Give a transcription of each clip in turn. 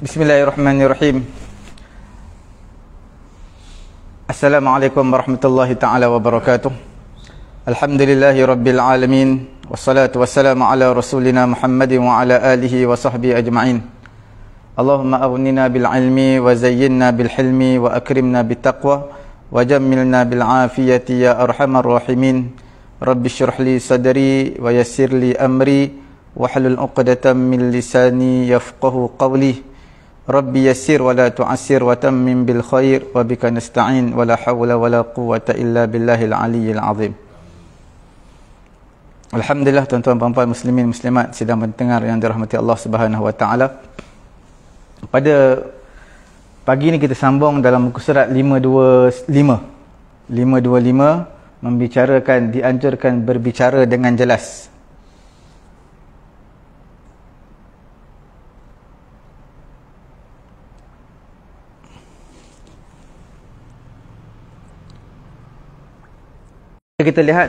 بسم الله الرحمن الرحيم السلام عليكم ورحمة الله تعالى وبركاته الحمد لله رب العالمين والصلاة والسلام على رسولنا محمد وعلى آله وصحبه أجمعين اللهم أغننا بالعلم وزينا بالحلم وأكرمنا بالتقوى وجملنا بالعافية يا أرحم الراحمين رب اشرح لي صدري ويسر لي أمري واحلل عقدة من لساني يفقه قولي Rabbi yassir wa la tu'assir wa tammim bil khair wa bika nasta'in wa la hawla wa la quwata illa billahil aliyyil azim. Alhamdulillah tuan-tuan puan-puan muslimin muslimat sedang mendengar yang dirahmati Allah Subhanahu wa taala. Pada pagi ini kita sambung dalam muka surat 525. 525 membicarakan dianjurkan berbicara dengan jelas. 525 kita lihat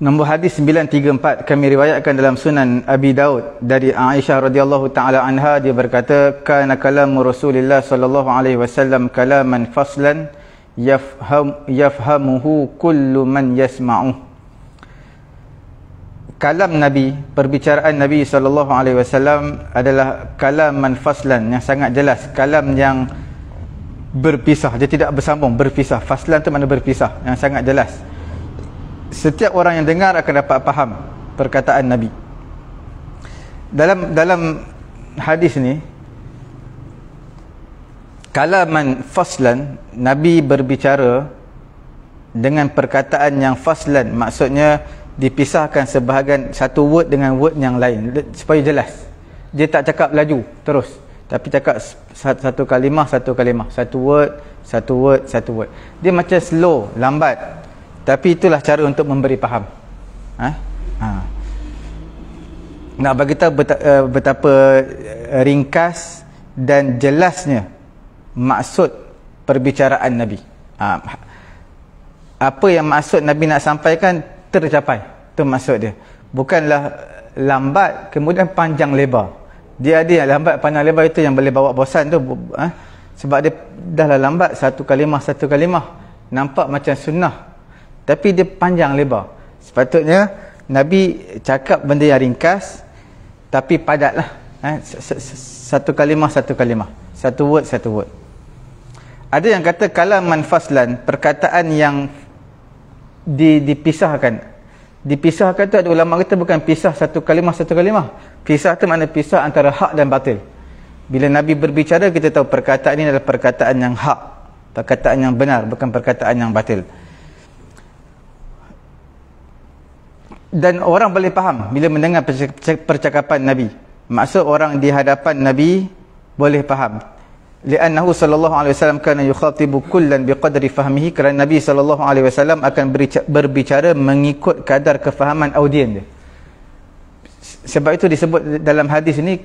nombor hadis 934 kami riwayatkan dalam sunan Abi Daud dari Aisyah radhiyallahu taala anha dia berkata kana kalam Rasulillah sallallahu alaihi wasallam kalaman faslan yafham yafhamuhu kullu man yasma'u kalam nabi perbicaraan nabi sallallahu alaihi wasallam adalah kalaman faslan yang sangat jelas kalam yang berpisah dia tidak bersambung berpisah faslan tu makna berpisah yang sangat jelas setiap orang yang dengar akan dapat faham perkataan nabi dalam dalam hadis ni kalaman faslan nabi berbicara dengan perkataan yang faslan maksudnya dipisahkan sebahagian satu word dengan word yang lain supaya jelas dia tak cakap laju terus tapi cakap satu kalimah satu kalimah satu word satu word satu word dia macam slow lambat tapi itulah cara untuk memberi faham ha? Ha. nak bagi tahu eh, betapa, betapa eh, ringkas dan jelasnya maksud perbicaraan nabi ha. apa yang maksud nabi nak sampaikan tercapai tu maksud dia bukanlah lambat kemudian panjang lebar dia ada yang lambat pandang lebar itu yang boleh bawa bosan tu eh? sebab dia dah lah lambat satu kalimah satu kalimah nampak macam sunnah tapi dia panjang lebar sepatutnya Nabi cakap benda yang ringkas tapi padat lah eh? Ha? satu kalimah satu kalimah satu word satu word ada yang kata kalaman faslan perkataan yang dipisahkan dipisahkan tu ada ulama kata bukan pisah satu kalimah satu kalimah pisah tu makna pisah antara hak dan batil bila Nabi berbicara kita tahu perkataan ini adalah perkataan yang hak perkataan yang benar bukan perkataan yang batil dan orang boleh faham bila mendengar percakapan Nabi maksud orang di hadapan Nabi boleh faham لأنه صلى الله عليه وسلم كان يخاطب كلا بقدر فهمه كرأن النبي صلى الله عليه Wasallam akan berbicara mengikut kadar kefahaman audiens. sebab itu disebut dalam hadis ini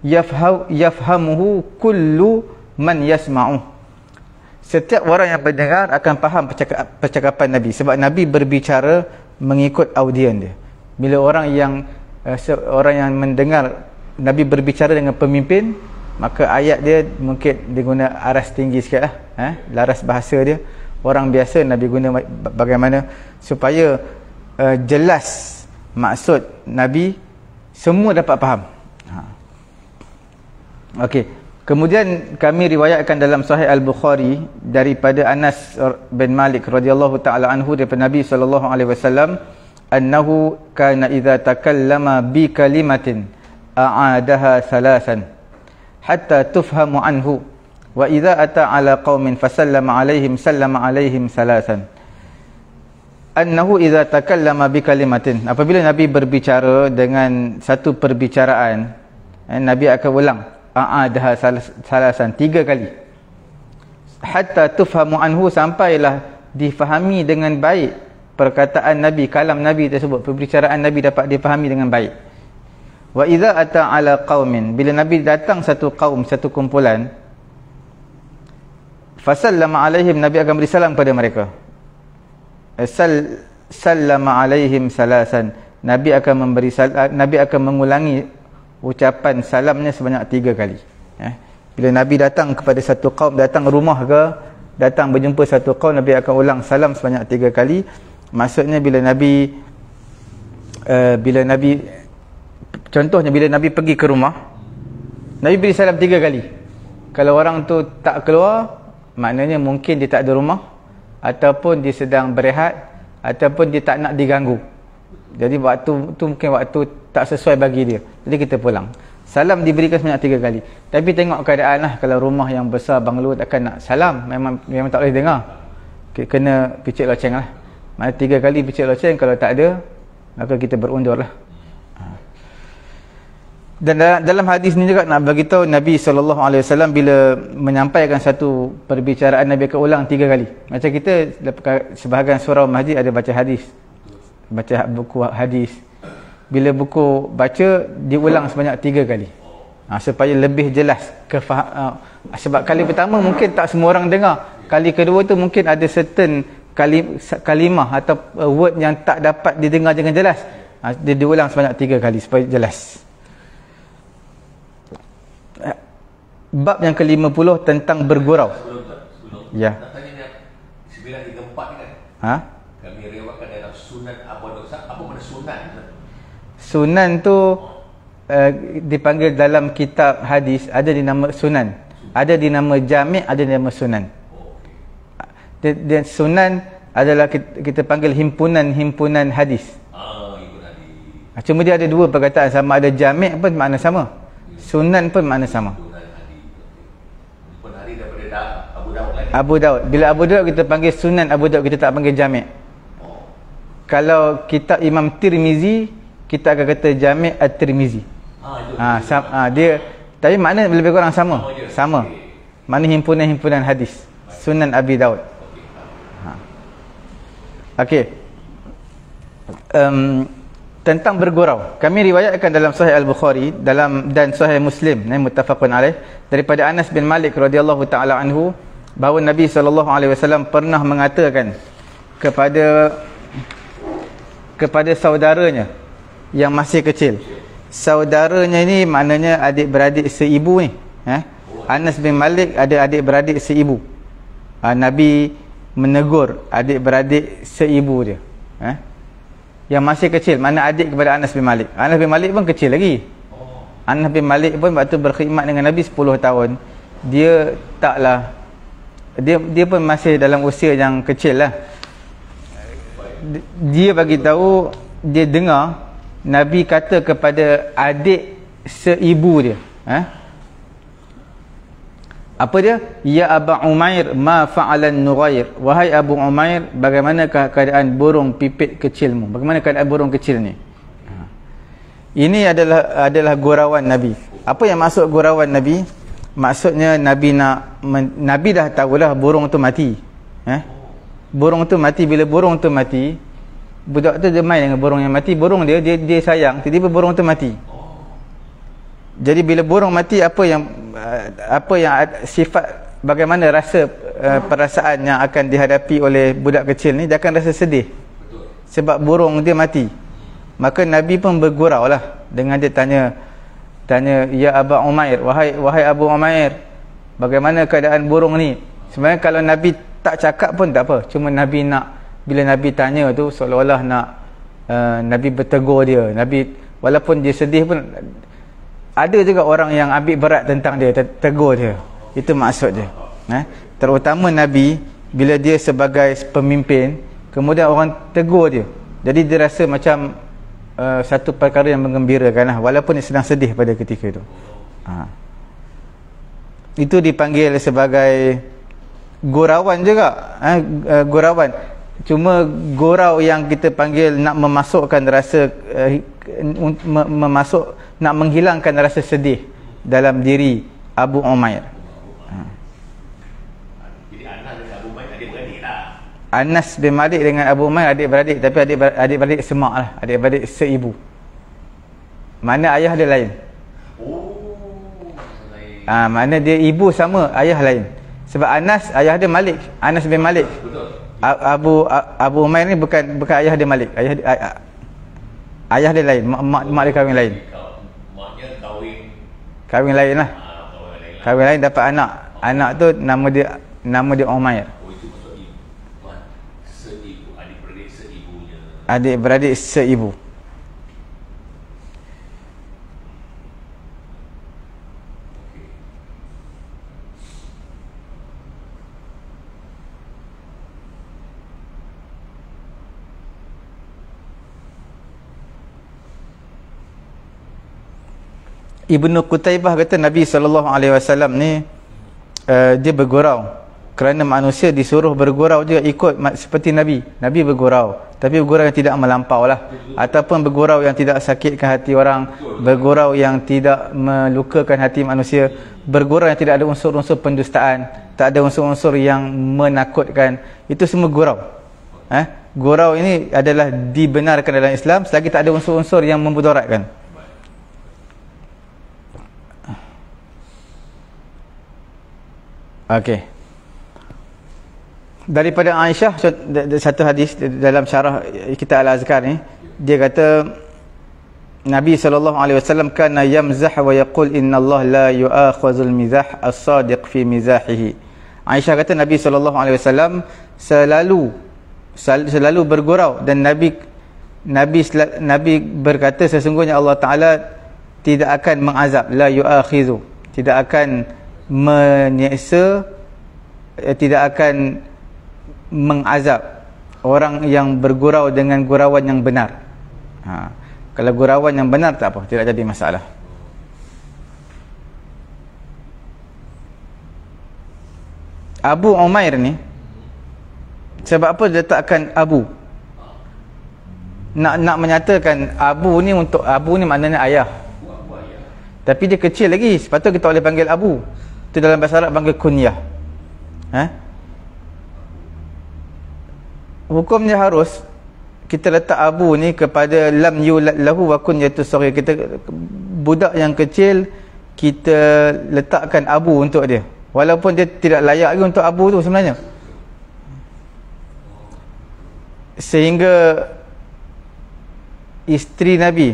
yafhau yafhamuhu kullu man yasma'u setiap orang yang mendengar akan faham percakapan Nabi sebab Nabi berbicara mengikut audiens. dia bila orang yang eh, orang yang mendengar Nabi berbicara dengan pemimpin maka ayat dia mungkin diguna aras tinggi sikit lah eh? laras bahasa dia orang biasa Nabi guna bagaimana supaya uh, jelas maksud Nabi semua dapat faham ha. ok kemudian kami riwayatkan dalam sahih Al-Bukhari daripada Anas bin Malik radhiyallahu ta'ala anhu daripada Nabi SAW annahu kana iza takallama bi kalimatin a'adaha salasan hatta tufhamu anhu wa idza ata ala qaumin fasallama alaihim sallama alaihim salasan annahu idza takallama bi kalimatin apabila nabi berbicara dengan satu perbicaraan eh, nabi akan ulang aadha salasan tiga kali hatta tufhamu anhu sampailah difahami dengan baik perkataan nabi kalam nabi tersebut perbicaraan nabi dapat difahami dengan baik Wa idza ata ala qaumin bila nabi datang satu kaum satu kumpulan fasallama alaihim nabi akan beri salam pada mereka. Asal eh, sallama alaihim salasan nabi akan memberi salam eh, nabi akan mengulangi ucapan salamnya sebanyak tiga kali. Eh? Bila nabi datang kepada satu kaum datang rumah ke datang berjumpa satu kaum nabi akan ulang salam sebanyak tiga kali. Maksudnya bila nabi uh, bila nabi Contohnya bila Nabi pergi ke rumah Nabi beri salam tiga kali Kalau orang tu tak keluar Maknanya mungkin dia tak ada rumah Ataupun dia sedang berehat Ataupun dia tak nak diganggu Jadi waktu tu mungkin waktu tak sesuai bagi dia Jadi kita pulang Salam diberikan sebanyak tiga kali Tapi tengok keadaan lah Kalau rumah yang besar banglo takkan nak salam Memang memang tak boleh dengar Kena picit loceng lah Maksudnya tiga kali picit loceng Kalau tak ada Maka kita berundur lah dan dalam hadis ni juga nak bagi tahu Nabi saw bila menyampaikan satu perbicaraan Nabi akan ulang tiga kali. Macam kita sebahagian surau masjid ada baca hadis. Baca buku hadis. Bila buku baca diulang sebanyak tiga kali. Ha, supaya lebih jelas ke ha, sebab kali pertama mungkin tak semua orang dengar. Kali kedua tu mungkin ada certain kalim, kalimah atau uh, word yang tak dapat didengar dengan jelas. Ha, dia diulang sebanyak tiga kali supaya jelas. bab yang ke-50 tentang bergurau. ya. Ha? Kami rewakan dalam sunan apa dosa? Apa makna sunan? Sunan tu uh, dipanggil dalam kitab hadis ada di nama sunan. Ada di nama jami' ada di nama sunan. Dan, dan sunan adalah kita, kita panggil himpunan-himpunan ah, hadis. Cuma dia ada dua perkataan sama ada jami' pun makna sama. Sunan pun makna sama. Betul. Abu Daud bila Abu Daud kita panggil sunan Abu Daud kita tak panggil jami' kalau kitab Imam Tirmizi kita akan kata jami' At-Tirmizi ha, ha, ha, dia tapi makna lebih kurang sama oh, ya. sama makna himpunan-himpunan hadis sunan Abi Daud ha. Ah. ok um, tentang bergurau kami riwayatkan dalam sahih al-bukhari dalam dan sahih muslim ni muttafaqun alaih daripada Anas bin Malik radhiyallahu taala anhu bahawa Nabi SAW pernah mengatakan kepada kepada saudaranya yang masih kecil saudaranya ini maknanya adik-beradik seibu ni eh? Anas bin Malik ada adik-beradik seibu ha, Nabi menegur adik-beradik seibu dia eh? yang masih kecil mana adik kepada Anas bin Malik Anas bin Malik pun kecil lagi Anas bin Malik pun waktu berkhidmat dengan Nabi 10 tahun dia taklah dia dia pun masih dalam usia yang kecil lah dia bagi tahu dia dengar Nabi kata kepada adik seibu dia eh? apa dia ya abu umair ma fa'alan nurair wahai abu umair bagaimanakah keadaan burung pipit kecilmu bagaimana keadaan burung kecil ni ha. ini adalah adalah gurauan nabi apa yang masuk gurauan nabi maksudnya Nabi nak Nabi dah tahu lah burung tu mati eh? burung tu mati bila burung tu mati budak tu dia main dengan burung yang mati burung dia dia, dia sayang tiba-tiba burung tu mati jadi bila burung mati apa yang eh, apa yang sifat bagaimana rasa uh, perasaan yang akan dihadapi oleh budak kecil ni dia akan rasa sedih sebab burung dia mati maka Nabi pun bergurau lah dengan dia tanya tanya ya Aba Umair wahai wahai Abu Umair bagaimana keadaan burung ni sebenarnya kalau Nabi tak cakap pun tak apa cuma Nabi nak bila Nabi tanya tu seolah-olah nak uh, Nabi bertegur dia Nabi walaupun dia sedih pun ada juga orang yang ambil berat tentang dia tegur dia itu maksud dia eh? terutama Nabi bila dia sebagai pemimpin kemudian orang tegur dia jadi dia rasa macam Uh, satu perkara yang mengembirakan lah walaupun dia sedang sedih pada ketika itu ha. itu dipanggil sebagai gurauan juga ha, uh, gurauan cuma gurau yang kita panggil nak memasukkan rasa uh, memasuk nak menghilangkan rasa sedih dalam diri Abu Umair ha. Anas bin Malik dengan Abu Umair adik-beradik tapi adik-beradik semak lah adik-beradik seibu mana ayah dia lain oh, Ha, mana dia ibu sama ayah lain sebab Anas ayah dia Malik Anas bin Malik Betul. Abu Abu Umair ni bukan bukan ayah dia Malik ayah dia, ayah, ayah dia lain mak, mak, mak dia kahwin lain maknya lah. ah, kahwin lain lah kahwin lain dapat anak anak tu nama dia nama dia Umair adik-beradik seibu. Ibnu Qutaibah kata Nabi saw alaihi ni uh, dia bergurau kerana manusia disuruh bergurau juga ikut seperti Nabi Nabi bergurau tapi bergurau yang tidak melampau lah ataupun bergurau yang tidak sakitkan hati orang bergurau yang tidak melukakan hati manusia bergurau yang tidak ada unsur-unsur pendustaan tak ada unsur-unsur yang menakutkan itu semua gurau eh? gurau ini adalah dibenarkan dalam Islam selagi tak ada unsur-unsur yang memudaratkan okey daripada Aisyah satu hadis dalam syarah kita Al-Azkar ni dia kata Nabi sallallahu alaihi wasallam kana yamzah wa yaqul inna Allah la yu'akhazul mizah as-sadiq fi mizahihi Aisyah kata Nabi sallallahu alaihi wasallam selalu selalu bergurau dan Nabi Nabi Nabi berkata sesungguhnya Allah Taala tidak akan mengazab la yu'akhizu tidak akan menyeksa eh, tidak akan mengazab orang yang bergurau dengan gurauan yang benar. Ha. Kalau gurauan yang benar tak apa, tidak jadi masalah. Abu Umair ni sebab apa dia letakkan Abu? Nak nak menyatakan Abu ni untuk Abu ni maknanya ayah. Tapi dia kecil lagi, sepatutnya kita boleh panggil Abu. Itu dalam bahasa Arab panggil kunyah. Ha? hukumnya harus kita letak abu ni kepada lam yulad lahu wa kun yatu sorry kita budak yang kecil kita letakkan abu untuk dia walaupun dia tidak layak lagi untuk abu tu sebenarnya sehingga isteri nabi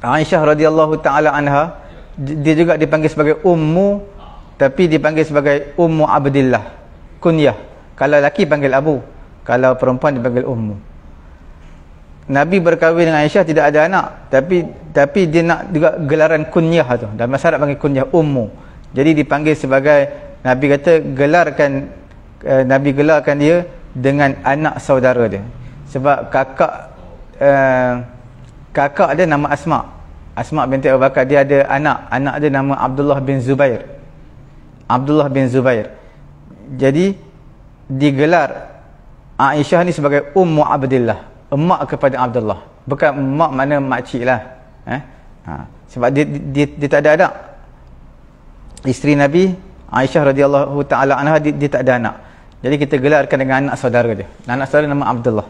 Aisyah radhiyallahu taala anha dia juga dipanggil sebagai ummu tapi dipanggil sebagai ummu abdillah kunyah kalau laki panggil abu kalau perempuan dipanggil ummu Nabi berkahwin dengan Aisyah tidak ada anak tapi tapi dia nak juga gelaran kunyah tu dalam masyarakat panggil kunyah ummu jadi dipanggil sebagai Nabi kata gelarkan eh, Nabi gelarkan dia dengan anak saudara dia sebab kakak eh, kakak dia nama Asma' Asma' binti Abu Bakar dia ada anak anak dia nama Abdullah bin Zubair Abdullah bin Zubair jadi digelar Aisyah ni sebagai Ummu Abdillah Emak kepada Abdullah Bukan emak mana makcik lah eh? ha. Sebab dia, dia, dia tak ada anak Isteri Nabi Aisyah radhiyallahu ta'ala anha dia, dia tak ada anak Jadi kita gelarkan dengan anak saudara dia Anak saudara nama Abdullah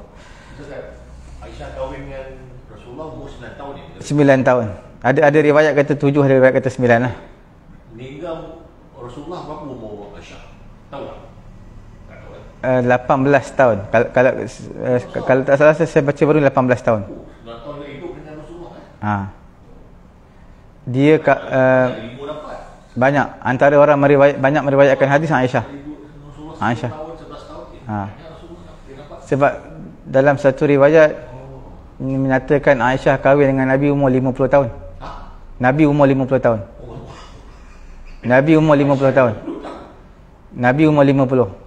Aisyah kahwin dengan Rasulullah umur tahun Ada ada riwayat kata tujuh ada riwayat kata sembilan lah Meninggal Rasulullah uh, eh, 18 tahun. Kalau kalau uh, kalau tak salah saya baca baru 18 tahun. Oh, ah. tahun ha. Dia uh, banyak antara orang meriwayat banyak meriwayatkan hadis Aisyah. Aisyah. Ha. Sebab dalam satu riwayat menyatakan Aisyah kahwin dengan Nabi umur 50 tahun. Nabi umur 50 tahun. Nabi umur 50 tahun. Nabi umur 50.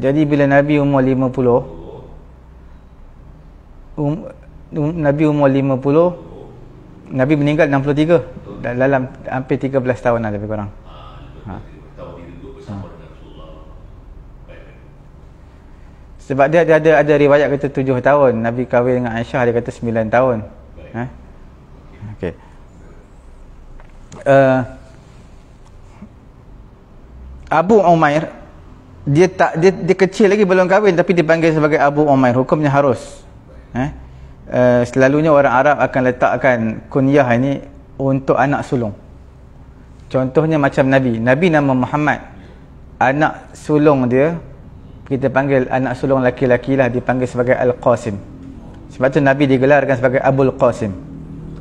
Jadi bila Nabi umur 50 um, um, Nabi umur 50 Nabi meninggal 63 dan dalam hampir 13 tahun lah lebih kurang. Ha. Tahun ha. Sebab dia, dia ada ada riwayat kata 7 tahun, Nabi kahwin dengan Aisyah dia kata 9 tahun. Ha. Okey. Uh, Abu Umair dia tak dia, dia kecil lagi belum kahwin tapi dipanggil sebagai Abu Umair hukumnya harus eh? uh, selalunya orang Arab akan letakkan kunyah ini untuk anak sulung contohnya macam Nabi Nabi nama Muhammad anak sulung dia kita panggil anak sulung laki-laki lah dipanggil sebagai Al-Qasim sebab tu Nabi digelarkan sebagai Abu Al-Qasim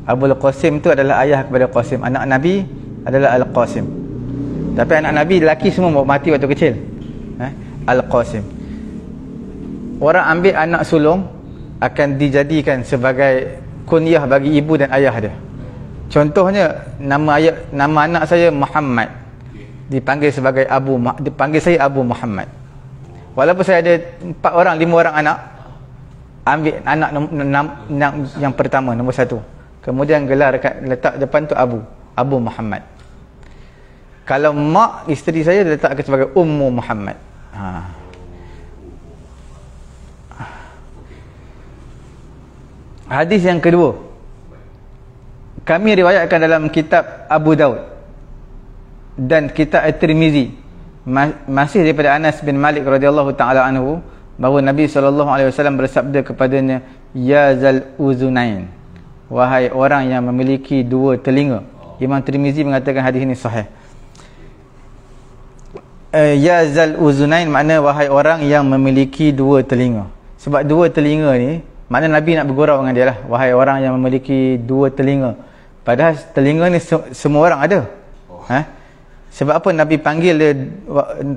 Abu Al-Qasim tu adalah ayah kepada Qasim anak Nabi adalah Al-Qasim tapi anak Nabi lelaki semua mati waktu kecil Al-Qasim Orang ambil anak sulung Akan dijadikan sebagai Kunyah bagi ibu dan ayah dia Contohnya Nama ayah, nama anak saya Muhammad Dipanggil sebagai Abu Dipanggil saya Abu Muhammad Walaupun saya ada empat orang, lima orang anak Ambil anak yang pertama, nombor satu Kemudian gelar kat, letak depan tu Abu Abu Muhammad Kalau mak isteri saya letak sebagai Ummu Muhammad Ha. Hadis yang kedua. Kami riwayatkan dalam kitab Abu Daud dan kitab At-Tirmizi masih daripada Anas bin Malik radhiyallahu taala anhu bahawa Nabi saw bersabda kepadanya ya zal uzunain wahai orang yang memiliki dua telinga Imam Tirmizi mengatakan hadis ini sahih Eh, ya zal uzunain makna wahai orang yang memiliki dua telinga sebab dua telinga ni makna nabi nak bergurau dengan dia lah wahai orang yang memiliki dua telinga padahal telinga ni se semua orang ada oh. ha? sebab apa nabi panggil dia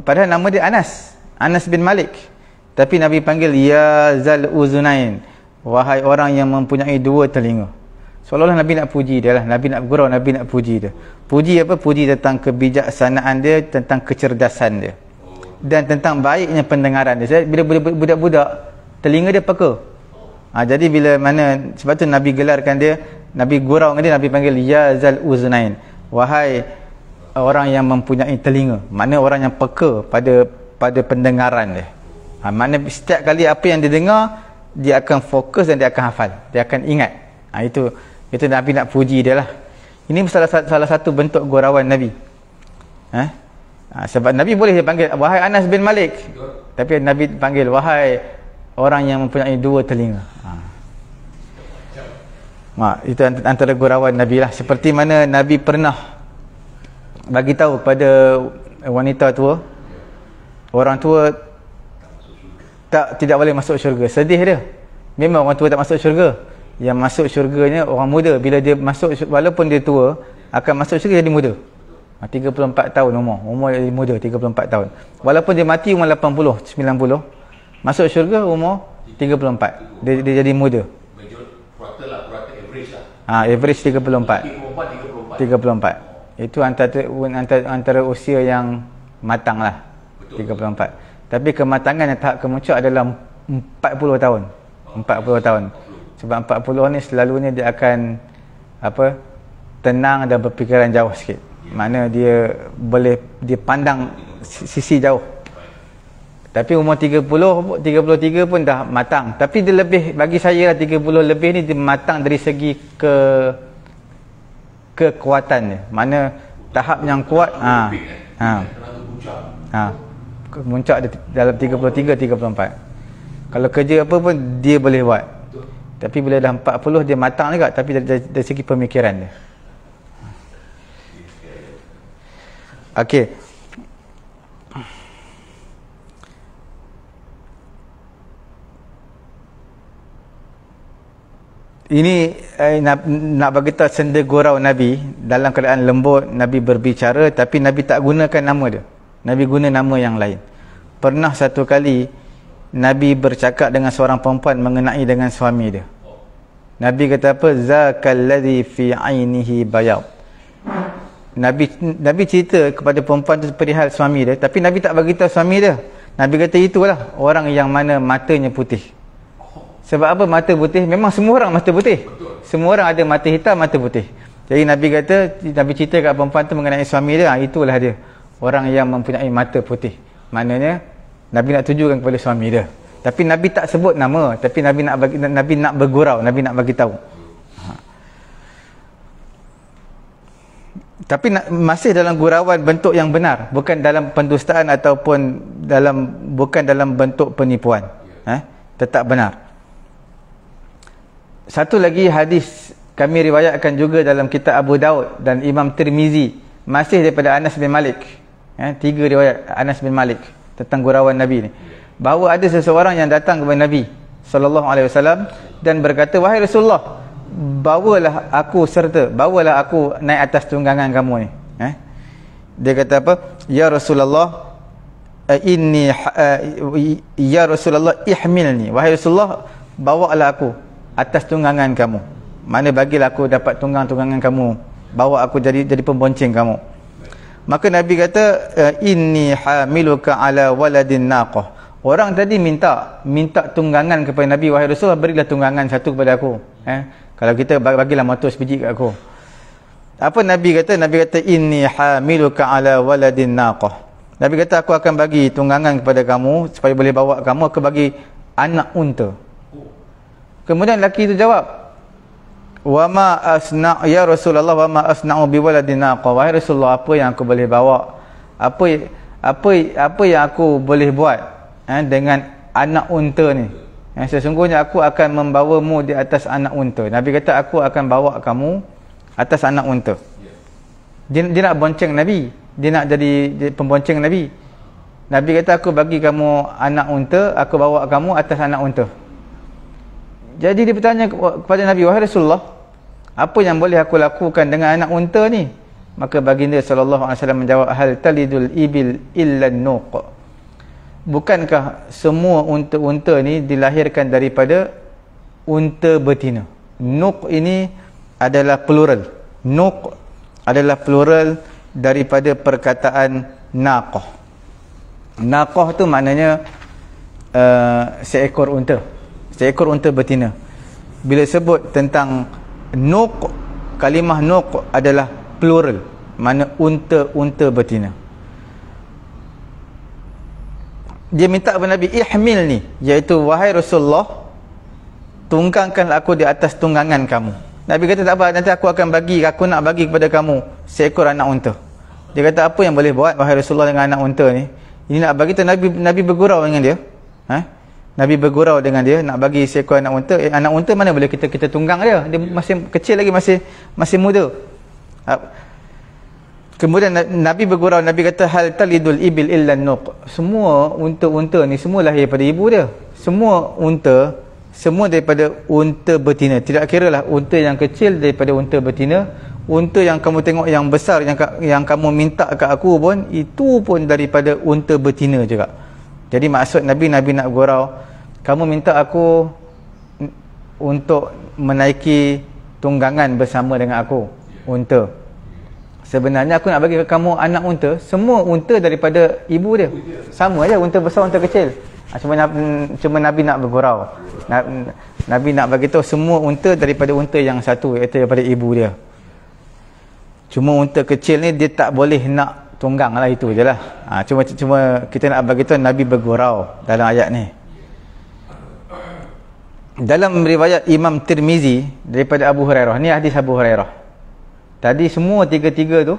padahal nama dia Anas Anas bin Malik tapi nabi panggil ya zal uzunain wahai orang yang mempunyai dua telinga seolah-olah Nabi nak puji dia lah Nabi nak gurau, Nabi nak puji dia puji apa? puji tentang kebijaksanaan dia tentang kecerdasan dia dan tentang baiknya pendengaran dia bila budak-budak telinga dia peka ha, jadi bila mana sebab tu Nabi gelarkan dia Nabi gurau dengan dia Nabi panggil Ya Zal Uznain wahai orang yang mempunyai telinga mana orang yang peka pada pada pendengaran dia ha, mana setiap kali apa yang dia dengar dia akan fokus dan dia akan hafal dia akan ingat ha, itu itu Nabi nak puji dia lah. Ini salah, salah satu bentuk gurauan Nabi. Eh? Ha, sebab Nabi boleh dia panggil, wahai Anas bin Malik. Tapi Nabi panggil, wahai orang yang mempunyai dua telinga. Ha. Ha, itu antara gurauan Nabi lah. Seperti mana Nabi pernah bagi tahu kepada wanita tua, orang tua tak tidak boleh masuk syurga. Sedih dia. Memang orang tua tak masuk syurga yang masuk syurganya orang muda bila dia masuk walaupun dia tua akan masuk syurga jadi muda 34 ah, tahun umur umur jadi muda 34 tahun walaupun dia mati umur 80 90 masuk syurga umur 34 dia, dia jadi muda Ah, average 34 34 34 itu antara, antara, antara usia yang matang lah Betul. 34 tapi kematangan yang tahap kemuncak adalah 40 tahun 40 tahun sebab 40 ni selalunya dia akan apa tenang dan berfikiran jauh sikit. Mana dia boleh dia pandang sisi jauh. Tapi umur 30 33 pun dah matang. Tapi dia lebih bagi saya lah 30 lebih ni dia matang dari segi ke kekuatan dia. Mana tahap yang kuat ha. Ha. Ha. Muncak ah. dalam 33 34. Kalau kerja apa pun dia boleh buat tapi bila dah 40 dia matang juga tapi dari, dari, dari segi pemikiran dia ok ini eh, nak, nak beritahu senda gurau Nabi dalam keadaan lembut Nabi berbicara tapi Nabi tak gunakan nama dia Nabi guna nama yang lain pernah satu kali Nabi bercakap dengan seorang perempuan mengenai dengan suami dia Nabi kata apa? Zakalladhi fi ainihi bayad. Nabi Nabi cerita kepada perempuan tu perihal suami dia, tapi Nabi tak bagi tahu suami dia. Nabi kata itulah orang yang mana matanya putih. Sebab apa mata putih? Memang semua orang mata putih. Betul. Semua orang ada mata hitam, mata putih. Jadi Nabi kata, Nabi cerita kepada perempuan tu mengenai suami dia, ha, itulah dia. Orang yang mempunyai mata putih. Maknanya, Nabi nak tunjukkan kepada suami dia tapi nabi tak sebut nama tapi nabi nak bagi nabi nak bergurau nabi nak bagi tahu ha. tapi masih dalam gurauan bentuk yang benar bukan dalam pendustaan ataupun dalam bukan dalam bentuk penipuan eh? tetap benar satu lagi hadis kami riwayatkan juga dalam kitab Abu Daud dan Imam Tirmizi masih daripada Anas bin Malik eh? tiga riwayat Anas bin Malik tentang gurauan Nabi ni bahawa ada seseorang yang datang kepada Nabi sallallahu alaihi wasallam dan berkata wahai Rasulullah bawalah aku serta bawalah aku naik atas tunggangan kamu ni eh? dia kata apa ya Rasulullah eh, ini uh, eh, ya Rasulullah ihmilni wahai Rasulullah bawalah aku atas tunggangan kamu mana bagilah aku dapat tunggang-tunggangan kamu bawa aku jadi jadi pembonceng kamu maka Nabi kata eh, inni hamiluka ala waladin naqah Orang tadi minta, minta tunggangan kepada Nabi Wahai Rasulullah, berilah tunggangan satu kepada aku. Eh? Kalau kita bagilah motor sebiji kat aku. Apa Nabi kata? Nabi kata, Inni hamiluka ala waladin naqah. Nabi kata, aku akan bagi tunggangan kepada kamu supaya boleh bawa kamu, ke bagi anak unta. Kemudian lelaki itu jawab, Wama asna' ya Rasulullah, wama asna'u biwaladin naqah. Wahai Rasulullah, apa yang aku boleh bawa? Apa apa apa yang aku boleh buat? eh, dengan anak unta ni yang ha, sesungguhnya aku akan membawamu di atas anak unta Nabi kata aku akan bawa kamu atas anak unta dia, dia nak bonceng Nabi dia nak jadi pembonceng Nabi Nabi kata aku bagi kamu anak unta aku bawa kamu atas anak unta jadi dia bertanya kepada Nabi wahai Rasulullah apa yang boleh aku lakukan dengan anak unta ni maka baginda SAW menjawab hal talidul ibil illa nuqa bukankah semua unta-unta ni dilahirkan daripada unta betina nuq ini adalah plural nuq adalah plural daripada perkataan naqah naqah tu maknanya uh, seekor unta seekor unta betina bila sebut tentang nuq kalimah nuq adalah plural mana unta-unta betina dia minta kepada Nabi ihmil ni iaitu wahai Rasulullah tunggangkan aku di atas tunggangan kamu Nabi kata tak apa nanti aku akan bagi aku nak bagi kepada kamu seekor anak unta dia kata apa yang boleh buat wahai Rasulullah dengan anak unta ni ini nak bagi tu Nabi Nabi bergurau dengan dia ha? Nabi bergurau dengan dia nak bagi seekor anak unta eh, anak unta mana boleh kita kita tunggang dia dia masih kecil lagi masih masih muda ha? Kemudian Nabi bergurau, Nabi kata hal talidul ibil illan nuq. Semua unta-unta ni semua lahir daripada ibu dia. Semua unta, semua daripada unta betina. Tidak kira lah unta yang kecil daripada unta betina, unta yang kamu tengok yang besar yang yang kamu minta kat aku pun itu pun daripada unta betina juga. Jadi maksud Nabi Nabi nak gurau, kamu minta aku untuk menaiki tunggangan bersama dengan aku, unta. Sebenarnya aku nak bagi ke kamu anak unta, semua unta daripada ibu dia. Sama aja unta besar unta kecil. Ah, cuma Nabi, mm, cuma Nabi nak bergurau. Mm, Nabi nak bagi tahu semua unta daripada unta yang satu iaitu daripada ibu dia. Cuma unta kecil ni dia tak boleh nak tunggang lah itu je lah. Ah, cuma, cuma kita nak bagi tahu Nabi bergurau dalam ayat ni. Dalam riwayat Imam Tirmizi daripada Abu Hurairah. Ni hadis Abu Hurairah. Tadi semua tiga-tiga tu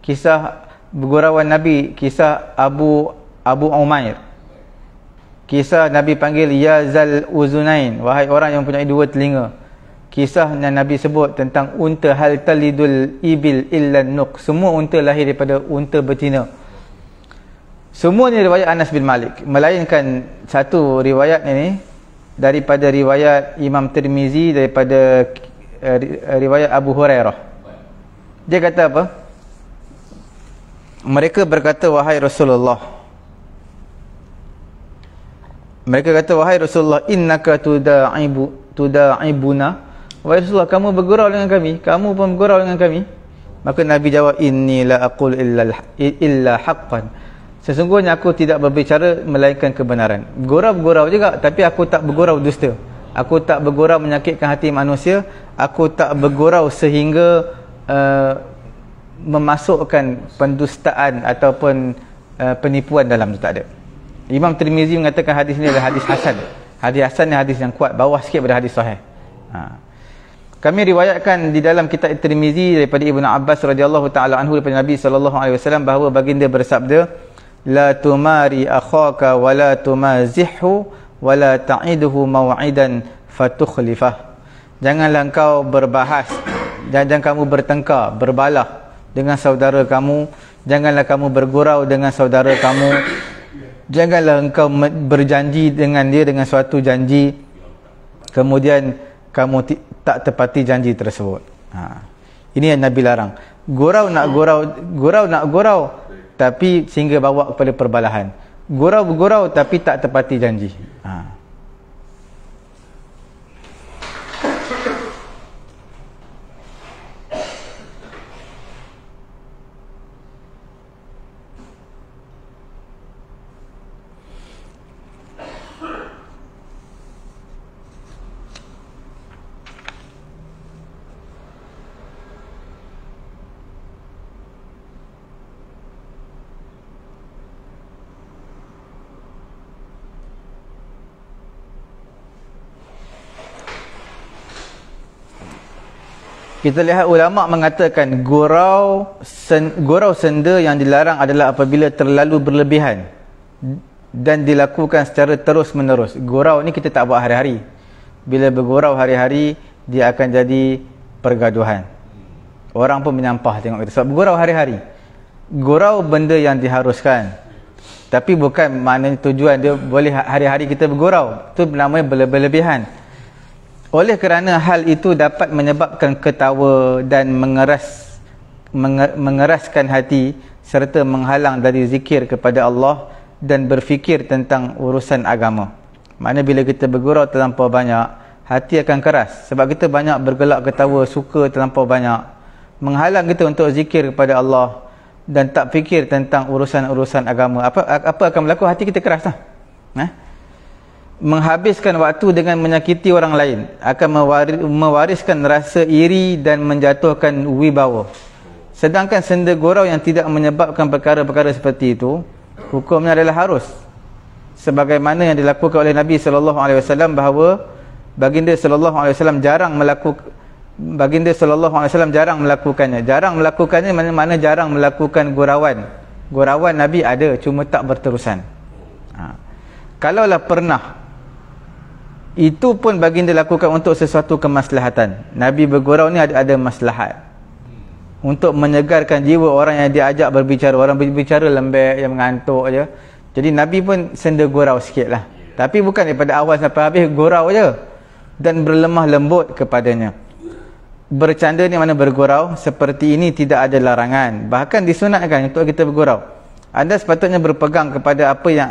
kisah bergurauan Nabi, kisah Abu Abu Umair. Kisah Nabi panggil ya zal uzunain, wahai orang yang punya dua telinga. Kisah yang Nabi sebut tentang unta hal talidul ibil illa nuq. Semua unta lahir daripada unta betina. Semua ni riwayat Anas bin Malik. Melainkan satu riwayat ni daripada riwayat Imam Tirmizi daripada eh, eh, riwayat Abu Hurairah dia kata apa mereka berkata wahai Rasulullah mereka kata wahai Rasulullah innaka tuda'ibu tuda'ibuna wahai Rasulullah kamu bergurau dengan kami kamu pun bergurau dengan kami maka Nabi jawab inni la aqul illa illa haqqan sesungguhnya aku tidak berbicara melainkan kebenaran gurau-gurau juga tapi aku tak bergurau dusta aku tak bergurau menyakitkan hati manusia aku tak bergurau sehingga Eh, memasukkan pendustaan ataupun uh, penipuan dalam tu tak ada Imam Tirmizi mengatakan hadis ini adalah hadis Hasan hadis Hasan ni hadis yang kuat bawah sikit pada hadis sahih ha. kami riwayatkan di dalam kitab Tirmizi daripada Ibn Abbas radhiyallahu ta'ala anhu daripada Nabi SAW bahawa baginda bersabda la tumari akhaka wala tumazihu wala ta'iduhu maw'idan fatukhlifah janganlah engkau berbahas jangan kamu bertengkar, berbalah dengan saudara kamu, janganlah kamu bergurau dengan saudara kamu. Janganlah engkau berjanji dengan dia dengan suatu janji kemudian kamu tak tepati janji tersebut. Ha. Ini yang Nabi larang. Gurau nak gurau, gurau nak gurau tapi sehingga bawa kepada perbalahan. Gurau-gurau tapi tak tepati janji. Ha. Kita lihat ulama mengatakan gurau sen, gurau senda yang dilarang adalah apabila terlalu berlebihan dan dilakukan secara terus-menerus. Gurau ni kita tak buat hari-hari. Bila bergurau hari-hari dia akan jadi pergaduhan. Orang pun menyampah tengok kita sebab bergurau hari-hari. Gurau benda yang diharuskan. Tapi bukan maknanya tujuan dia boleh ha-, hari-hari kita bergurau. Itu namanya berlebihan. Berlebi oleh kerana hal itu dapat menyebabkan ketawa dan mengeras mengeraskan hati serta menghalang dari zikir kepada Allah dan berfikir tentang urusan agama. Maknanya bila kita bergurau terlampau banyak, hati akan keras sebab kita banyak bergelak ketawa, suka terlampau banyak. Menghalang kita untuk zikir kepada Allah dan tak fikir tentang urusan-urusan agama. Apa apa akan berlaku? Hati kita keras lah. Ha? Eh? menghabiskan waktu dengan menyakiti orang lain akan mewariskan rasa iri dan menjatuhkan wibawa sedangkan senda gurau yang tidak menyebabkan perkara-perkara seperti itu hukumnya adalah harus sebagaimana yang dilakukan oleh Nabi sallallahu alaihi wasallam bahawa baginda sallallahu alaihi wasallam jarang melakukan baginda sallallahu alaihi wasallam jarang melakukannya jarang melakukannya mana-mana jarang melakukan gurauan gurauan Nabi ada cuma tak berterusan ha. Kalaulah pernah itu pun baginda lakukan untuk sesuatu kemaslahatan. Nabi bergurau ni ada, ada maslahat. Untuk menyegarkan jiwa orang yang dia ajak berbicara. Orang berbicara lembek, yang mengantuk aja. Jadi Nabi pun senda gurau sikit lah. Tapi bukan daripada awal sampai habis, gurau aja Dan berlemah lembut kepadanya. Bercanda ni mana bergurau, seperti ini tidak ada larangan. Bahkan disunatkan untuk kita bergurau. Anda sepatutnya berpegang kepada apa yang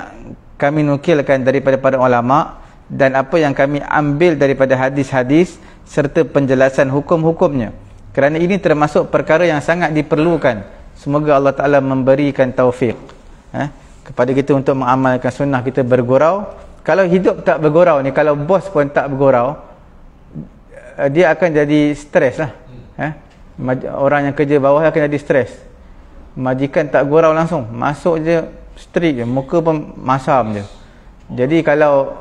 kami nukilkan daripada para ulama' dan apa yang kami ambil daripada hadis-hadis serta penjelasan hukum-hukumnya kerana ini termasuk perkara yang sangat diperlukan semoga Allah Ta'ala memberikan taufik eh, kepada kita untuk mengamalkan sunnah kita bergurau kalau hidup tak bergurau ni kalau bos pun tak bergurau eh, dia akan jadi stres lah hmm. eh, orang yang kerja bawah akan jadi stres majikan tak gurau langsung masuk je strik je muka pun masam je jadi kalau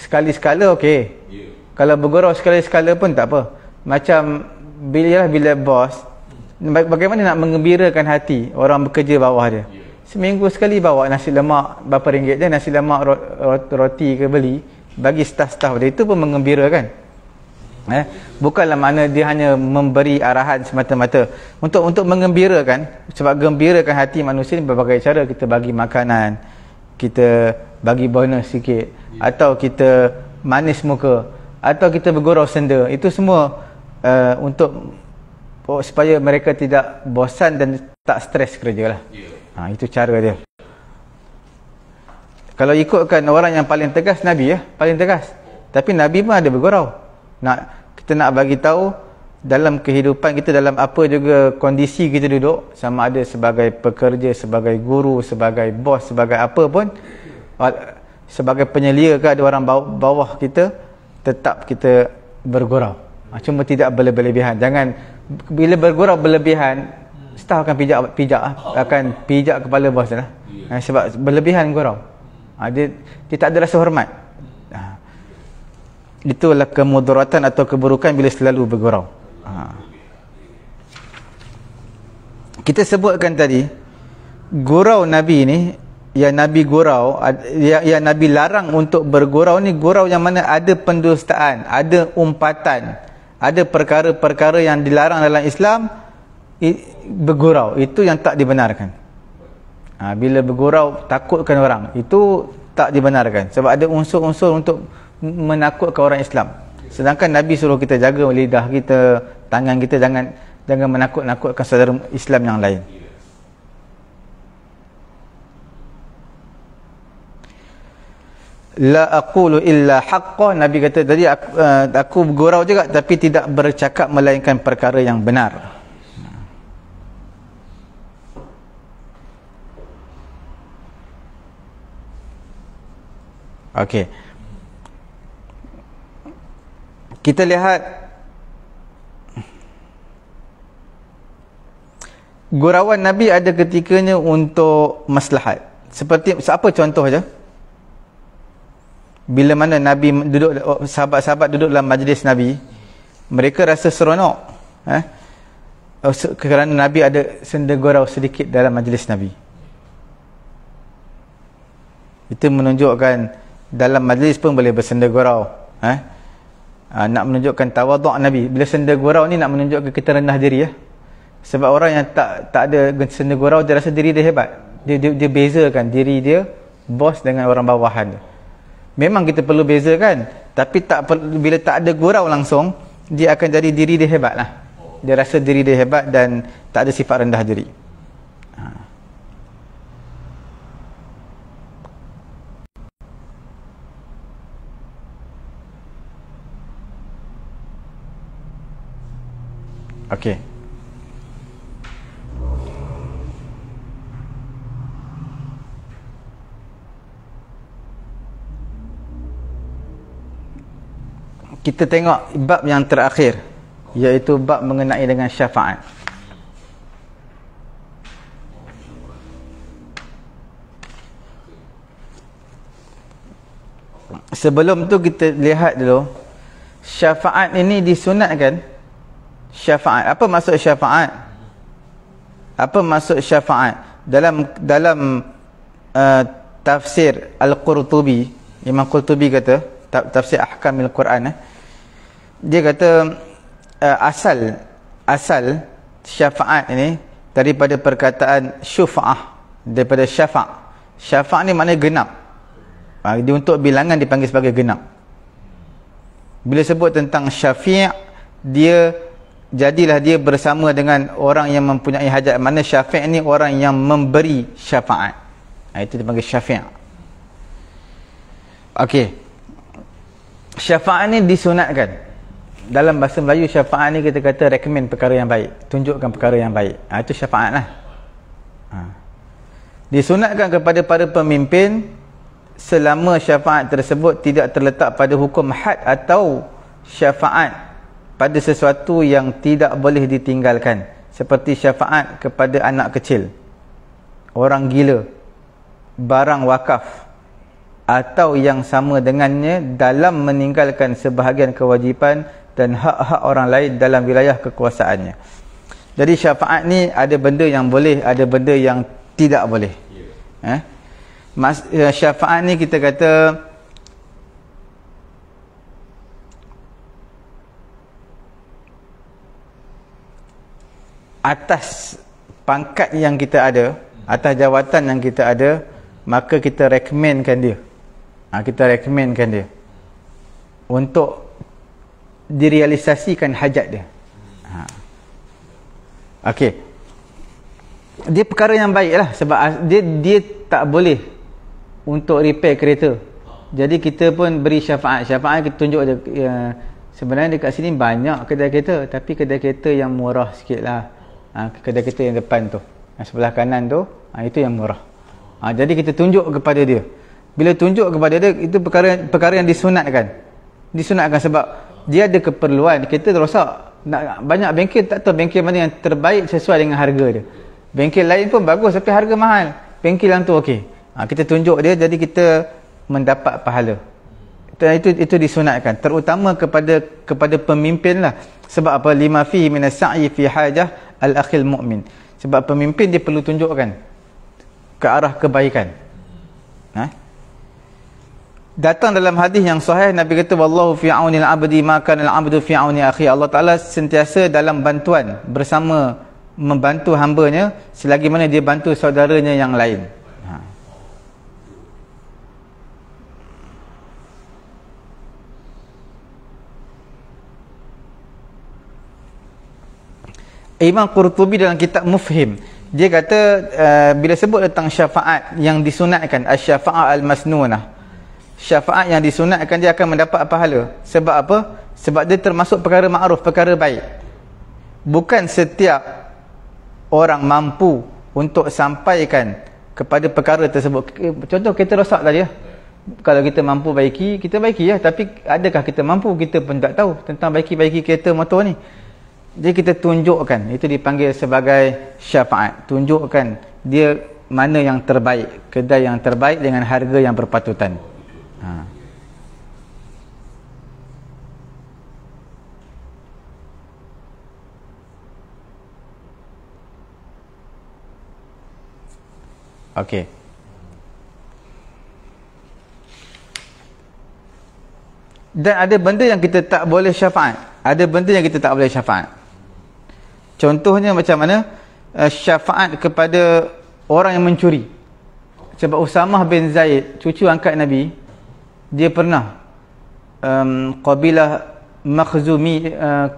sekali-sekala okey. Yeah. Kalau bergurau sekali-sekala pun tak apa. Macam bila bila bos bagaimana nak mengembirakan hati orang bekerja bawah dia. Yeah. Seminggu sekali bawa nasi lemak berapa ringgit dia nasi lemak roti ke beli bagi staf-staf dia itu pun mengembirakan. Eh, bukanlah mana dia hanya memberi arahan semata-mata untuk untuk mengembirakan sebab gembirakan hati manusia ni berbagai cara kita bagi makanan kita bagi bonus sikit atau kita manis muka atau kita bergurau senda itu semua uh, untuk oh, supaya mereka tidak bosan dan tak stres kerjalah yeah. ha, itu cara dia kalau ikutkan orang yang paling tegas nabi ya paling tegas tapi nabi pun ada bergurau nak kita nak bagi tahu dalam kehidupan kita dalam apa juga kondisi kita duduk sama ada sebagai pekerja sebagai guru sebagai bos sebagai apa pun sebagai penyelia ke ada orang bawah kita tetap kita bergurau ah, cuma tidak berlebihan jangan bila bergurau berlebihan staf akan pijak pijak ah, akan pijak kepala bos lah. Ya. Ah, sebab berlebihan gurau dia, dia tak ada rasa hormat itulah kemudaratan atau keburukan bila selalu bergurau kita sebutkan tadi gurau Nabi ni yang Nabi gurau, yang, yang ya, Nabi larang untuk bergurau ni gurau yang mana ada pendustaan, ada umpatan, ada perkara-perkara yang dilarang dalam Islam bergurau. Itu yang tak dibenarkan. Ha, bila bergurau, takutkan orang. Itu tak dibenarkan. Sebab ada unsur-unsur untuk menakutkan orang Islam. Sedangkan Nabi suruh kita jaga lidah kita, tangan kita, jangan jangan menakut-nakutkan saudara Islam yang lain. la aqulu illa haqqo nabi kata tadi aku, uh, aku bergurau juga tapi tidak bercakap melainkan perkara yang benar okey kita lihat gurauan nabi ada ketikanya untuk maslahat seperti apa contoh saja? bila mana nabi duduk sahabat-sahabat duduk dalam majlis nabi mereka rasa seronok eh oh, kerana nabi ada sendegurau sedikit dalam majlis nabi itu menunjukkan dalam majlis pun boleh bersendegurau eh ah, nak menunjukkan tawaduk nabi bila sendegurau ni nak menunjukkan kita rendah diri ya sebab orang yang tak tak ada sendegurau dia rasa diri dia hebat dia dia, dia bezakan diri dia bos dengan orang bawahan dia Memang kita perlu beza kan, Tapi tak perlu, bila tak ada gurau langsung, dia akan jadi diri dia hebat lah. Dia rasa diri dia hebat dan tak ada sifat rendah diri. Ha. Okay. kita tengok bab yang terakhir iaitu bab mengenai dengan syafaat sebelum tu kita lihat dulu syafaat ini disunatkan syafaat apa maksud syafaat apa maksud syafaat dalam dalam uh, tafsir al-qurtubi imam qurtubi kata tafsir ahkamil quran eh dia kata uh, asal asal syafaat ini daripada perkataan syufa'ah daripada syafa' syafa' ni maknanya genap ha, dia untuk bilangan dipanggil sebagai genap bila sebut tentang syafi' dia jadilah dia bersama dengan orang yang mempunyai hajat mana syafi' ni orang yang memberi syafa'at ha, itu dipanggil syafi' okey syafa'at ni disunatkan dalam bahasa Melayu syafaat ni kita kata recommend perkara yang baik tunjukkan perkara yang baik ha, itu syafaat lah ha. disunatkan kepada para pemimpin selama syafaat tersebut tidak terletak pada hukum had atau syafaat pada sesuatu yang tidak boleh ditinggalkan seperti syafaat kepada anak kecil orang gila barang wakaf atau yang sama dengannya dalam meninggalkan sebahagian kewajipan kewajipan dan hak-hak orang lain dalam wilayah kekuasaannya. Jadi syafaat ni ada benda yang boleh, ada benda yang tidak boleh. Eh? Mas, eh, syafaat ni kita kata atas pangkat yang kita ada, atas jawatan yang kita ada, maka kita rekomenkan dia. Ha, kita rekomenkan dia. Untuk direalisasikan hajat dia. Ha. Okey. Dia perkara yang baik lah sebab dia dia tak boleh untuk repair kereta. Jadi kita pun beri syafaat. Syafaat kita tunjuk dia ya, sebenarnya dekat sini banyak kedai kereta tapi kedai kereta yang murah sikitlah. Ha, kedai kereta yang depan tu. Yang ha, sebelah kanan tu, ha, itu yang murah. Ha, jadi kita tunjuk kepada dia. Bila tunjuk kepada dia itu perkara perkara yang disunatkan. Disunatkan sebab dia ada keperluan kita terosak nak banyak bengkel tak tahu bengkel mana yang terbaik sesuai dengan harga dia bengkel lain pun bagus tapi harga mahal bengkel yang tu okey ha, kita tunjuk dia jadi kita mendapat pahala itu, itu itu disunatkan terutama kepada kepada pemimpin lah sebab apa lima fi minasai fi hajah al akhil mu'min sebab pemimpin dia perlu tunjukkan ke arah kebaikan datang dalam hadis yang sahih Nabi kata wallahu fi'aunil abdi maka al abdu auni akhi Allah Taala sentiasa dalam bantuan bersama membantu hambanya selagi mana dia bantu saudaranya yang lain ha. Imam Qurtubi dalam kitab Mufhim dia kata uh, bila sebut tentang syafaat yang disunatkan asy-syafa'ah al-masnunah al syafaat yang disunatkan dia akan mendapat pahala sebab apa? sebab dia termasuk perkara ma'ruf, perkara baik bukan setiap orang mampu untuk sampaikan kepada perkara tersebut contoh kereta rosak tadi ya kalau kita mampu baiki, kita baiki ya. tapi adakah kita mampu, kita pun tak tahu tentang baiki-baiki kereta motor ni jadi kita tunjukkan, itu dipanggil sebagai syafaat tunjukkan dia mana yang terbaik kedai yang terbaik dengan harga yang berpatutan Ha. Okey. Dan ada benda yang kita tak boleh syafaat. Ada benda yang kita tak boleh syafaat. Contohnya macam mana? Eh, syafaat kepada orang yang mencuri. Sebab Usamah bin Zaid, cucu angkat Nabi, dia pernah um, kabilah makhzumi uh,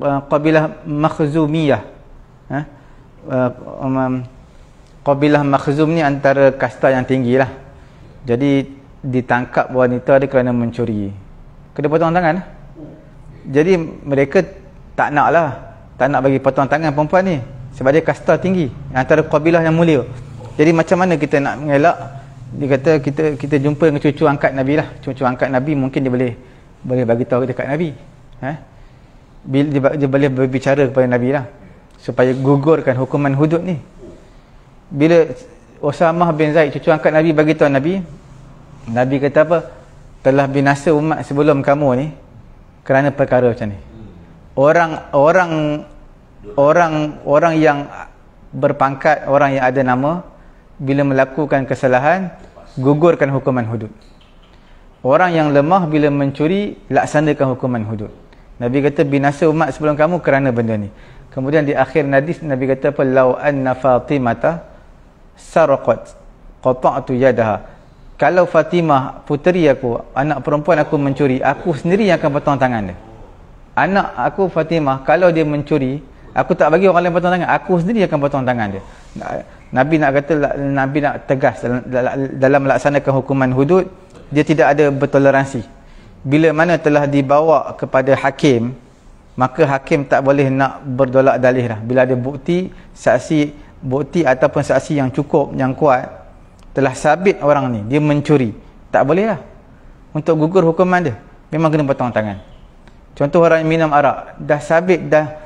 eh, kabilah eh, makhzumiyah ha? Eh, kabilah makhzum ni antara kasta yang tinggi lah jadi ditangkap wanita dia kerana mencuri kena potong tangan jadi mereka tak nak lah tak nak bagi potong tangan perempuan ni sebab dia kasta tinggi antara kabilah yang mulia jadi macam mana kita nak mengelak dia kata kita kita jumpa dengan cucu angkat Nabi lah cucu angkat Nabi mungkin dia boleh boleh bagi tahu dekat Nabi eh? Ha? Bila dia, dia boleh berbicara kepada Nabi lah supaya gugurkan hukuman hudud ni bila Osamah bin Zaid cucu angkat Nabi bagi tahu Nabi Nabi kata apa telah binasa umat sebelum kamu ni kerana perkara macam ni orang orang orang orang yang berpangkat orang yang ada nama bila melakukan kesalahan gugurkan hukuman hudud. Orang yang lemah bila mencuri, laksanakan hukuman hudud. Nabi kata, binasa umat sebelum kamu kerana benda ni. Kemudian di akhir hadis Nabi kata apa? Lau anna Fatimata saraqat qata'tu yadaha. Kalau Fatimah, puteri aku, anak perempuan aku mencuri, aku sendiri yang akan potong tangan dia. Anak aku Fatimah, kalau dia mencuri, aku tak bagi orang lain potong tangan, aku sendiri yang akan potong tangan dia. Nabi nak kata Nabi nak tegas dalam, dalam melaksanakan hukuman hudud dia tidak ada bertoleransi bila mana telah dibawa kepada hakim maka hakim tak boleh nak berdolak dalih lah bila ada bukti saksi bukti ataupun saksi yang cukup yang kuat telah sabit orang ni dia mencuri tak boleh lah untuk gugur hukuman dia memang kena potong tangan contoh orang minum arak dah sabit dah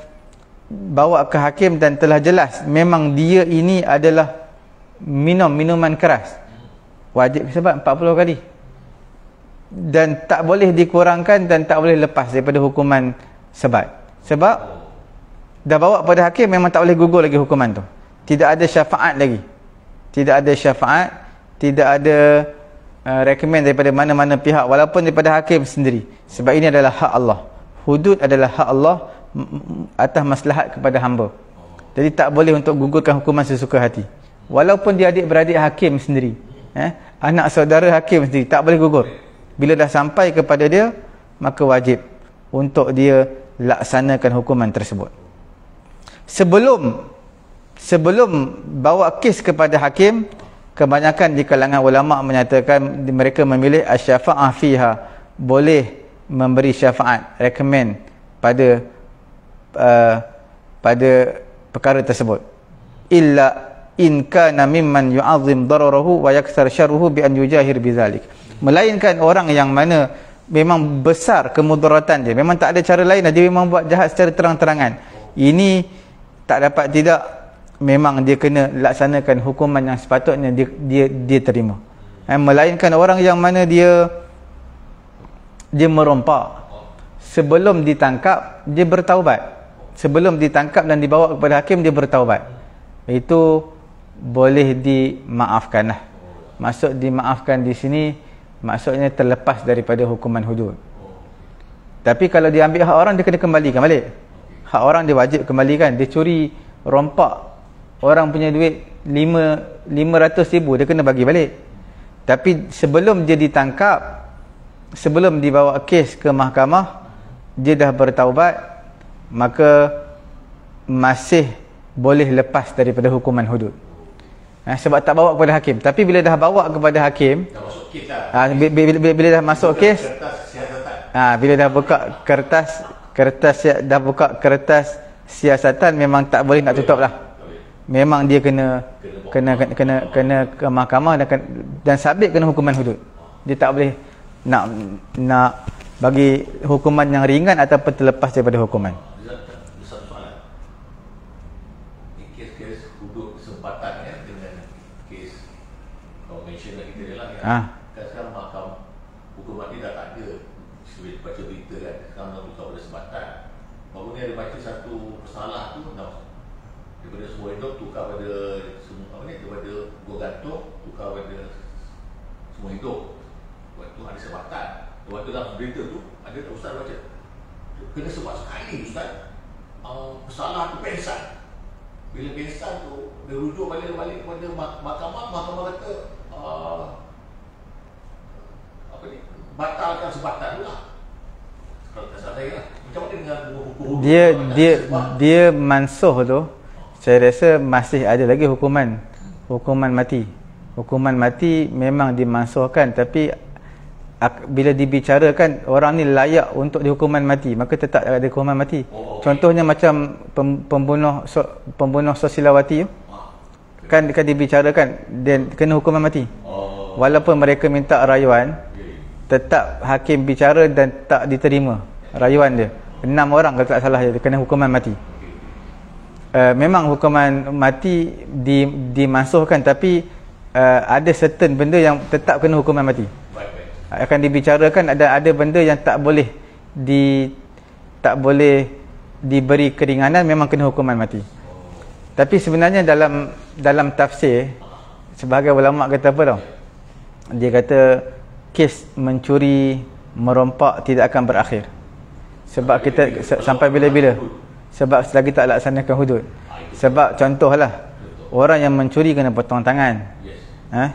bawa ke hakim dan telah jelas memang dia ini adalah minum minuman keras wajib sebab 40 kali dan tak boleh dikurangkan dan tak boleh lepas daripada hukuman sebat sebab dah bawa pada hakim memang tak boleh gugur lagi hukuman tu tidak ada syafaat lagi tidak ada syafaat tidak ada uh, rekomend daripada mana-mana pihak walaupun daripada hakim sendiri sebab ini adalah hak Allah hudud adalah hak Allah atas maslahat kepada hamba. Jadi tak boleh untuk gugurkan hukuman sesuka hati. Walaupun dia adik-beradik hakim sendiri. Eh? Anak saudara hakim sendiri. Tak boleh gugur. Bila dah sampai kepada dia, maka wajib untuk dia laksanakan hukuman tersebut. Sebelum sebelum bawa kes kepada hakim, kebanyakan di kalangan ulama' menyatakan mereka memilih asyafa'ah fiha. Boleh memberi syafaat, recommend pada Uh, pada perkara tersebut illa in kana mimman yu'azzim dararahu wa yakthar syarruhu bi an yujahir bidzalik melainkan orang yang mana memang besar kemudaratan dia memang tak ada cara lain dia memang buat jahat secara terang-terangan ini tak dapat tidak memang dia kena laksanakan hukuman yang sepatutnya dia dia, dia terima eh, melainkan orang yang mana dia dia merompak sebelum ditangkap dia bertaubat sebelum ditangkap dan dibawa kepada hakim dia bertaubat itu boleh dimaafkan lah. maksud dimaafkan di sini maksudnya terlepas daripada hukuman hudud tapi kalau diambil hak orang dia kena kembalikan balik hak orang dia wajib kembalikan dia curi rompak orang punya duit 5 ribu dia kena bagi balik tapi sebelum dia ditangkap sebelum dibawa kes ke mahkamah dia dah bertaubat maka masih boleh lepas daripada hukuman hudud ha, sebab tak bawa kepada hakim tapi bila dah bawa kepada hakim Ha, bila, bila, bila dah masuk kes ha, bila dah buka kertas kertas dah buka kertas siasatan memang tak boleh nak tutup lah memang dia kena kena kena kena, kena ke mahkamah dan, dan sabit kena hukuman hudud dia tak boleh nak nak bagi hukuman yang ringan ataupun terlepas daripada hukuman Ha? kan. Ha. Sekarang makam buku mati dah tak ada. Sebab baca berita kan. Sekarang dah buka pada sebatan. Bapak ni ada baca satu pesalah tu. Dah, daripada semua hidup tukar pada semua apa ni daripada gua gantung tukar pada semua hidup. Waktu ada sebatan. Waktu dalam berita tu ada tak ustaz baca. Kena sebab sekali ustaz. Um, ah, pesalah tu pensan. Bila pensan tu, dia rujuk balik-balik kepada mahkamah, mahkamah kata, ah, apa ni batalkan sebatan pula ya. dia dia dia mansuh tu saya rasa masih ada lagi hukuman hukuman mati hukuman mati memang dimansuhkan tapi bila dibicarakan orang ni layak untuk dihukuman mati maka tetap ada hukuman mati oh, contohnya macam pembunuh pembunuh sosialawati ya. ah, kan kan dibicarakan dan kena hukuman mati oh. walaupun mereka minta rayuan tetap hakim bicara dan tak diterima rayuan dia enam orang kalau tak salah dia kena hukuman mati uh, memang hukuman mati di, dimasuhkan tapi uh, ada certain benda yang tetap kena hukuman mati akan dibicarakan ada ada benda yang tak boleh di tak boleh diberi keringanan memang kena hukuman mati tapi sebenarnya dalam dalam tafsir sebagai ulama kata apa tau dia kata kes mencuri merompak tidak akan berakhir sebab kita sampai bila-bila sebab selagi tak laksanakan hudud sebab contohlah orang yang mencuri kena potong tangan eh?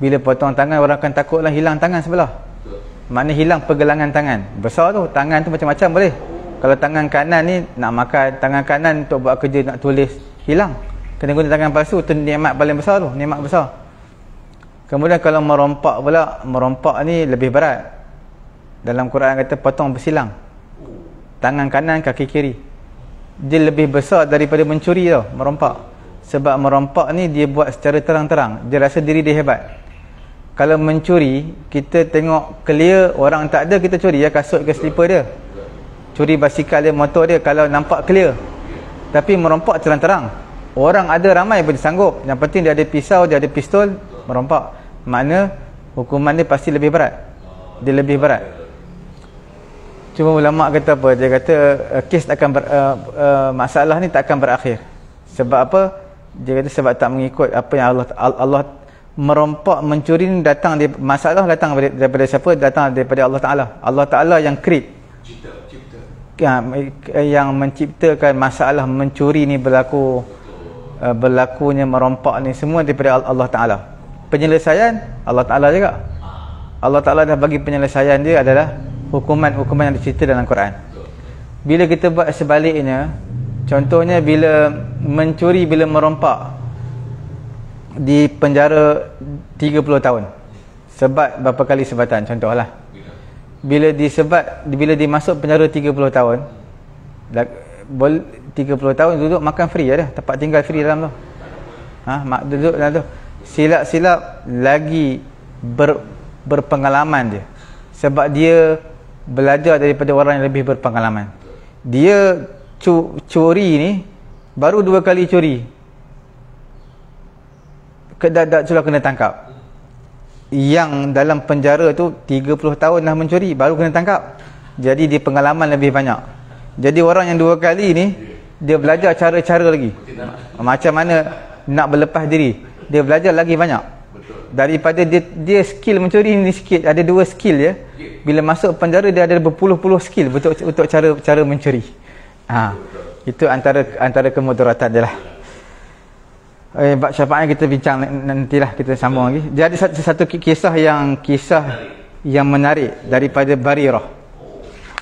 bila potong tangan orang akan takutlah hilang tangan sebelah maknanya hilang pergelangan tangan besar tu tangan tu macam-macam boleh kalau tangan kanan ni nak makan tangan kanan untuk buat kerja nak tulis hilang kena guna tangan palsu tu ni'mat paling besar tu ni'mat besar Kemudian kalau merompak pula, merompak ni lebih berat. Dalam Quran kata potong bersilang. Tangan kanan, kaki kiri. Dia lebih besar daripada mencuri tau, merompak. Sebab merompak ni dia buat secara terang-terang. Dia rasa diri dia hebat. Kalau mencuri, kita tengok clear orang tak ada, kita curi ya kasut ke slipper dia. Curi basikal dia, motor dia kalau nampak clear. Tapi merompak terang-terang. Orang ada ramai boleh sanggup. Yang penting dia ada pisau, dia ada pistol, merompak. Makna hukuman dia pasti lebih berat. Dia lebih berat. Cuma ulama kata apa? Dia kata uh, kes akan ber, uh, uh, masalah ni tak akan berakhir. Sebab apa? Dia kata sebab tak mengikut apa yang Allah Allah merompak mencuri ni datang di masalah datang daripada, daripada siapa? Datang daripada Allah Taala. Allah Taala yang create yang, yang menciptakan masalah mencuri ni berlaku berlakunya merompak ni semua daripada Allah Taala penyelesaian Allah Ta'ala juga Allah Ta'ala dah bagi penyelesaian dia adalah hukuman-hukuman yang dicerita dalam Quran bila kita buat sebaliknya contohnya bila mencuri bila merompak di penjara 30 tahun sebat berapa kali sebatan contohlah bila disebat bila dimasuk penjara 30 tahun 30 tahun duduk makan free ada tempat tinggal free dalam tu ha duduk dalam tu silap-silap lagi ber, berpengalaman dia sebab dia belajar daripada orang yang lebih berpengalaman dia cu, curi ni baru dua kali curi kedadak sudah kena tangkap yang dalam penjara tu 30 tahun dah mencuri baru kena tangkap jadi dia pengalaman lebih banyak jadi orang yang dua kali ni dia belajar cara-cara lagi macam mana nak berlepas diri dia belajar lagi banyak Betul. daripada dia, dia skill mencuri ni sikit ada dua skill ya yeah. bila masuk penjara dia ada berpuluh-puluh skill untuk, untuk cara cara mencuri ha. itu antara antara kemudaratan dia lah eh, bab syafaat kita bincang nantilah kita sambung Betul. lagi jadi satu, satu kisah yang kisah yang menarik daripada Barirah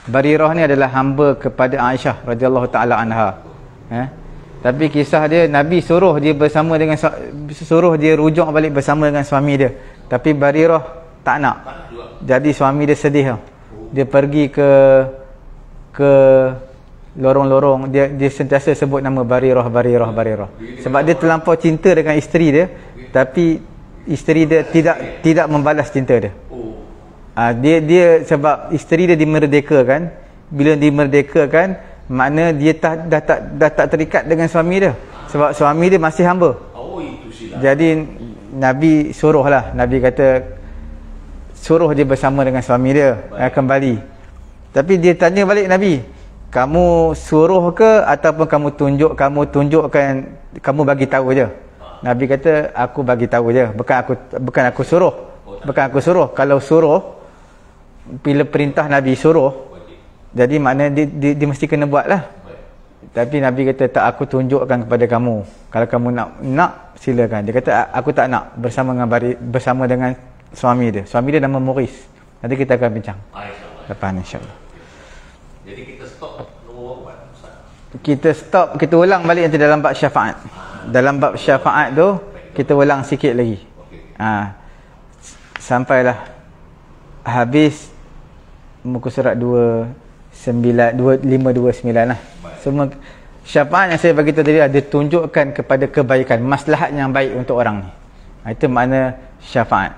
Barirah ni adalah hamba kepada Aisyah radhiyallahu taala anha eh? Tapi kisah dia Nabi suruh dia bersama dengan suruh dia rujuk balik bersama dengan suami dia. Tapi Barirah tak nak. Jadi suami dia sedih Dia pergi ke ke lorong-lorong dia dia sentiasa sebut nama Barirah Barirah Barirah. Sebab dia terlampau cinta dengan isteri dia tapi isteri dia tidak tidak membalas cinta dia. Ha, dia dia sebab isteri dia dimerdekakan bila dimerdekakan mana dia tak, dah, tak, dah tak terikat dengan suami dia sebab suami dia masih hamba oh, jadi Nabi suruh lah Nabi kata suruh dia bersama dengan suami dia eh, kembali tapi dia tanya balik Nabi kamu suruh ke ataupun kamu tunjuk kamu tunjukkan kamu bagi tahu je ah. Nabi kata aku bagi tahu je bukan aku bukan aku suruh oh, bukan aku suruh kalau suruh bila perintah Nabi suruh jadi maknanya dia, dia, dia mesti kena buat lah. Tapi Nabi kata, tak aku tunjukkan kepada kamu. Kalau kamu nak, nak silakan. Dia kata, aku tak nak bersama dengan, bari, bersama dengan suami dia. Suami dia nama Muris. Nanti kita akan bincang. Ah, Lepas ni, insyaAllah. Jadi kita stop Kita stop, kita ulang balik nanti dalam bab syafaat. Dalam bab syafaat tu, kita ulang sikit lagi. Ha. Sampailah. Habis muka surat sembilan lah. Semua syafaat yang saya bagi tadi ada tunjukkan kepada kebaikan, maslahat yang baik untuk orang ni. Itu makna syafaat.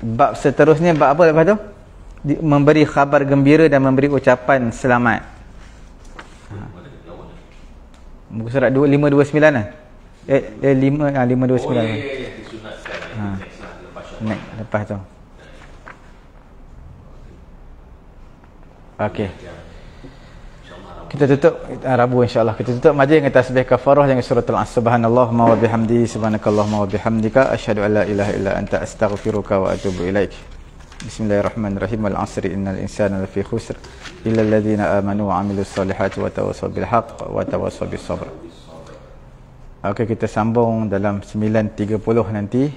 Bab seterusnya bab apa lepas tu? Memberi khabar gembira dan memberi ucapan selamat. Ha. Muka surat 529 lah. Eh, 529 eh, lah. Oh, ya, ya, ya. Sunat, ha. lah, lepas tu. Okey. Kita tutup uh, Rabu insyaAllah Kita tutup majlis dengan tasbih kafarah Dengan surat al Subhanallah, Subhanallahumma wa bihamdi Subhanakallahumma wa bihamdika Ashadu an ilaha illa anta astaghfiruka wa atubu ilaik Bismillahirrahmanirrahim Al-asri innal insana lafi khusr Illa alladhina amanu wa amilu salihat Wa tawasul bilhaq Wa tawasul bisabr Okey kita sambung dalam 9.30 nanti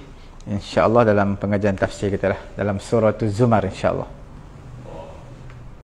InsyaAllah dalam pengajian tafsir kita lah Dalam surah tu Zumar insyaAllah